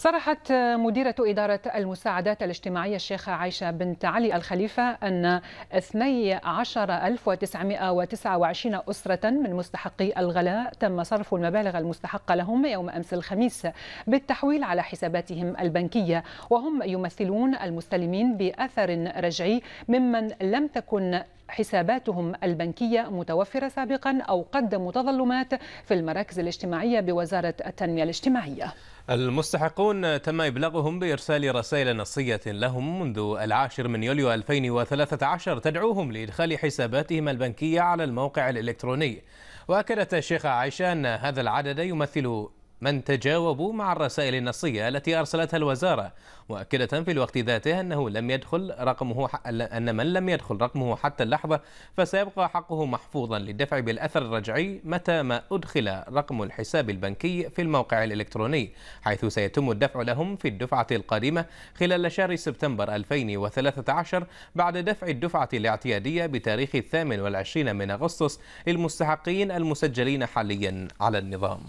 صرحت مديرة إدارة المساعدات الاجتماعية الشيخة عائشة بنت علي الخليفة أن 12929 أسرة من مستحقي الغلاء تم صرف المبالغ المستحقة لهم يوم أمس الخميس بالتحويل على حساباتهم البنكية وهم يمثلون المستلمين بأثر رجعي ممن لم تكن حساباتهم البنكية متوفرة سابقا أو قدموا تظلمات في المراكز الاجتماعية بوزارة التنمية الاجتماعية المستحقون تم إبلاغهم بإرسال رسائل نصية لهم منذ العاشر من يوليو 2013 تدعوهم لإدخال حساباتهم البنكية على الموقع الإلكتروني وأكدت الشيخة عائشة أن هذا العدد يمثل من تجاوبوا مع الرسائل النصية التي أرسلتها الوزارة مؤكدة في الوقت ذاته أنه لم يدخل رقمه أن من لم يدخل رقمه حتى اللحظة فسيبقى حقه محفوظا للدفع بالأثر الرجعي متى ما أدخل رقم الحساب البنكي في الموقع الإلكتروني حيث سيتم الدفع لهم في الدفعة القادمة خلال شهر سبتمبر 2013 بعد دفع الدفعة الاعتيادية بتاريخ الثامن والعشرين من أغسطس للمستحقين المسجلين حاليا على النظام